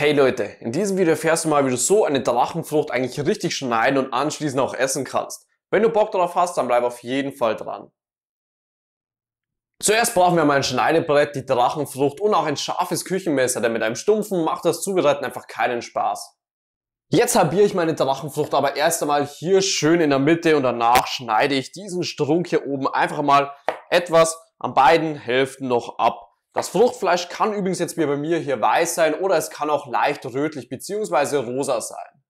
Hey Leute, in diesem Video erfährst du mal, wie du so eine Drachenfrucht eigentlich richtig schneiden und anschließend auch essen kannst. Wenn du Bock drauf hast, dann bleib auf jeden Fall dran. Zuerst brauchen wir mal ein Schneidebrett, die Drachenfrucht und auch ein scharfes Küchenmesser, denn mit einem stumpfen macht das Zubereiten einfach keinen Spaß. Jetzt halbiere ich meine Drachenfrucht aber erst einmal hier schön in der Mitte und danach schneide ich diesen Strunk hier oben einfach mal etwas an beiden Hälften noch ab. Das Fruchtfleisch kann übrigens jetzt wie bei mir hier weiß sein oder es kann auch leicht rötlich bzw. rosa sein.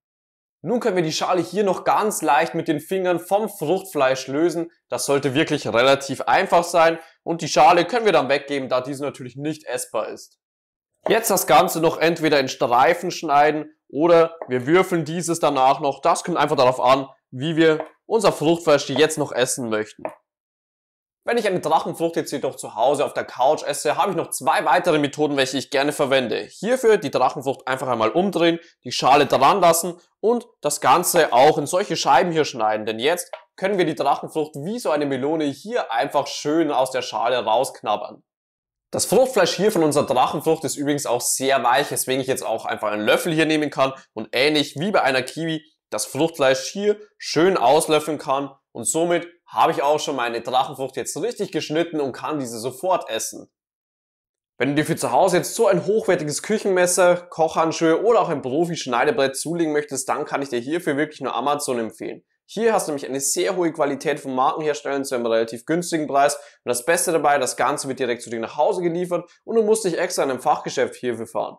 Nun können wir die Schale hier noch ganz leicht mit den Fingern vom Fruchtfleisch lösen. Das sollte wirklich relativ einfach sein und die Schale können wir dann weggeben, da diese natürlich nicht essbar ist. Jetzt das Ganze noch entweder in Streifen schneiden oder wir würfeln dieses danach noch. Das kommt einfach darauf an, wie wir unser Fruchtfleisch jetzt noch essen möchten. Wenn ich eine Drachenfrucht jetzt jedoch zu Hause auf der Couch esse, habe ich noch zwei weitere Methoden, welche ich gerne verwende. Hierfür die Drachenfrucht einfach einmal umdrehen, die Schale dran lassen und das Ganze auch in solche Scheiben hier schneiden, denn jetzt können wir die Drachenfrucht wie so eine Melone hier einfach schön aus der Schale rausknabbern. Das Fruchtfleisch hier von unserer Drachenfrucht ist übrigens auch sehr weich, weswegen ich jetzt auch einfach einen Löffel hier nehmen kann und ähnlich wie bei einer Kiwi das Fruchtfleisch hier schön auslöffeln kann und somit habe ich auch schon meine Drachenfrucht jetzt richtig geschnitten und kann diese sofort essen. Wenn du dir für zu Hause jetzt so ein hochwertiges Küchenmesser, Kochhandschuhe oder auch ein Profi-Schneidebrett zulegen möchtest, dann kann ich dir hierfür wirklich nur Amazon empfehlen. Hier hast du nämlich eine sehr hohe Qualität von Markenherstellern zu einem relativ günstigen Preis und das Beste dabei, das Ganze wird direkt zu dir nach Hause geliefert und du musst dich extra in einem Fachgeschäft hierfür fahren.